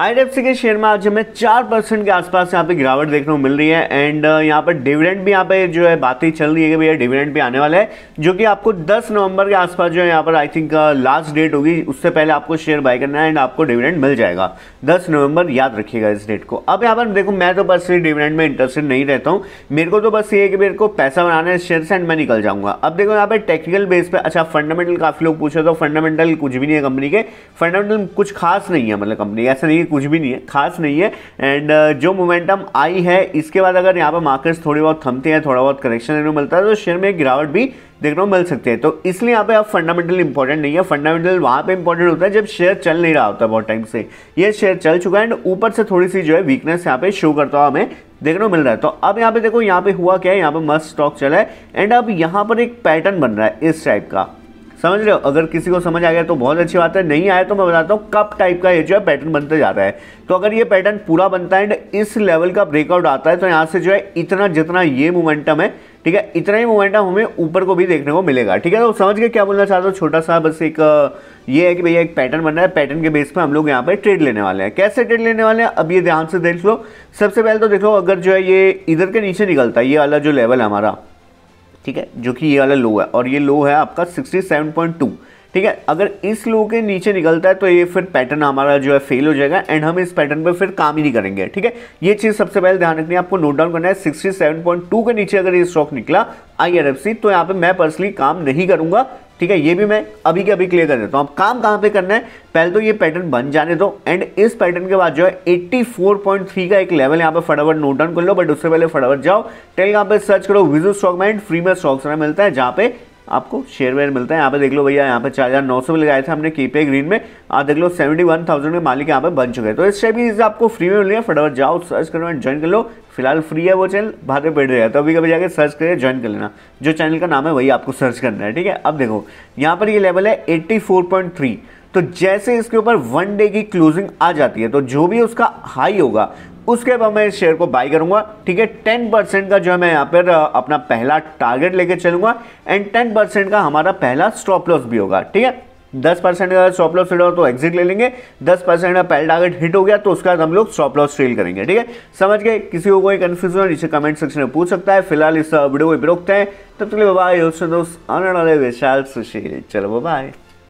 IDFC के share में आज हमें चार परसेंट के आसपास यहाँ पे गिरावट देखने को मिल रही है एंड uh, यहाँ पर डिविडेंड भी यहाँ पे जो है बातें चल रही है कि भैया डिविडेंड भी आने वाला है जो कि आपको 10 नवंबर के आसपास जो है यहाँ पर आई थिंक लास्ट डेट होगी उससे पहले आपको शेयर बाय करना है एंड आपको डिविडेंड मिल जाएगा दस नवंबर याद रखिएगा इस डेट को अब यहाँ पर देखो मैं तो पर्सनली डिविडेंड में इंटरेस्टेड नहीं रहता हूँ मेरे को तो बस ये है कि मेरे को पैसा बनाना है शेयर से एंड मैं निकल जाऊंगा अब देखो यहाँ पर टेक्निकल बेस पर अच्छा फंडामेंटल काफ़ी लोग पूछे तो फंडामेंटल कुछ भी नहीं है कंपनी के फंडामेंटल कुछ खास नहीं है मतलब कंपनी ऐसा नहीं है कुछ भी नहीं है खास नहीं है एंड uh, जो मोमेंटम आई है इसके बाद अगर यहाँ पर मार्केट्स थोड़ी बहुत थमते हैं थोड़ा बहुत करेक्शन देखने मिलता है तो शेयर में गिरावट भी देखने को मिल सकते हैं तो इसलिए यहाँ पे अब फंडामेंटल इंपॉर्टेंट नहीं है फंडामेंटल वहाँ पे इंपॉर्टेंट होता है जब शेयर चल नहीं रहा होता बहुत टाइम से ये शेयर चल चुका है एंड ऊपर से थोड़ी सी जो है वीकनेस यहाँ पे शो करता हुआ हमें देखने को मिल रहा है तो अब यहाँ पे देखो यहाँ पे हुआ क्या है यहाँ पे मस्त स्टॉक चला है एंड अब यहाँ पर एक पैटर्न बन रहा है इस टाइप का समझ रहे हो अगर किसी को समझ आ गया तो बहुत अच्छी बात है नहीं आया तो मैं बताता हूँ कप टाइप का ये जो है पैटर्न बनता जाता है तो अगर ये पैटर्न पूरा बनता है एंड इस लेवल का ब्रेकआउट आता है तो यहाँ से जो है इतना जितना ये मोमेंटम है ठीक है इतना ही मोमेंटम हमें ऊपर को भी देखने को मिलेगा ठीक है तो समझ के क्या बोलना चाहता हूँ छोटा सा बस एक ये है कि भैया एक पैटर्न बन रहा है पैटर्न के बेस पर हम लोग यहाँ पर ट्रेड लेने वाले हैं कैसे ट्रेड लेने वाले हैं अब ये ध्यान से देख लो सबसे पहले तो देखो अगर जो है ये इधर के नीचे निकलता है ये वाला जो लेवल है हमारा ठीक है जो कि ये वाला लो है और ये लो है आपका 67.2 ठीक है अगर इस लो के नीचे निकलता है तो ये फिर पैटर्न हमारा जो है फेल हो जाएगा एंड हम इस पैटर्न पर फिर काम ही नहीं करेंगे ठीक है ये चीज़ सबसे पहले ध्यान रखनी है आपको नोट डाउन करना है टू के नीचे अगर ये स्टॉक निकला आई तो यहाँ पे मैं पर्सनली काम नहीं करूंगा ठीक है ये भी मैं अभी के अभी क्लियर कर देता हूँ आप काम कहाँ पे करना है पहले तो ये पैटर्न बन जाने दो एंड इस पैटर्न के बाद जो है 84.3 का एक लेवल यहाँ पे फटाफट नोट डाउन कर लो बट उससे पहले फटाफट जाओ टेल यहाँ पे सर्च करो विजु स्टॉक माइंड फ्री में स्टॉक्स मिलता है जहाँ पे आपको शेयर वेयर मिलता है यहाँ पे देख लो भैया यहाँ पे चार हज़ार नौ सौ में लगाए थे हमने कीपे ग्रीन में आप देख लो सेवेंटी वन थाउजेंड के मालिक यहाँ पे बन चुके हैं तो इस टाइप की चीज़ आपको फ्री में मिल रही है फटाफट जाओ सर्च करो एंड ज्वाइन कर लो फिलहाल फ्री है वो चैनल में पेड़ रहेगा तो अभी कभी जाकर सर्च करिए ज्वाइन कर लेना जो चैनल का नाम है वही आपको सर्च करना है ठीक है अब देखो यहाँ पर ये लेवल है एट्टी फोर पॉइंट थ्री तो जैसे इसके ऊपर वन डे की क्लोजिंग आ जाती है तो जो भी उसका हाई होगा उसके बाद मैं इस शेयर को बाई करूंगा ठीक है टेन परसेंट का जो है मैं यहाँ पर अपना पहला टारगेट लेके चलूंगा एंड टेन परसेंट का हमारा पहला स्टॉप लॉस भी होगा ठीक है दस परसेंट का स्टॉप लॉस हिट होगा तो एग्जिट ले लेंगे दस परसेंट का पहला टारगेट हिट हो गया तो उसके बाद हम लोग स्टॉप लॉस ट्रेल करेंगे ठीक है समझ गए किसी को कोई कन्फ्यूजन हो नीचे कमेंट सेक्शन में पूछ सकता है फिलहाल इस वीडियो को रोकते हैं तब तक तो बाय दोस्त आने वाले विशाल सुशील चलो बाय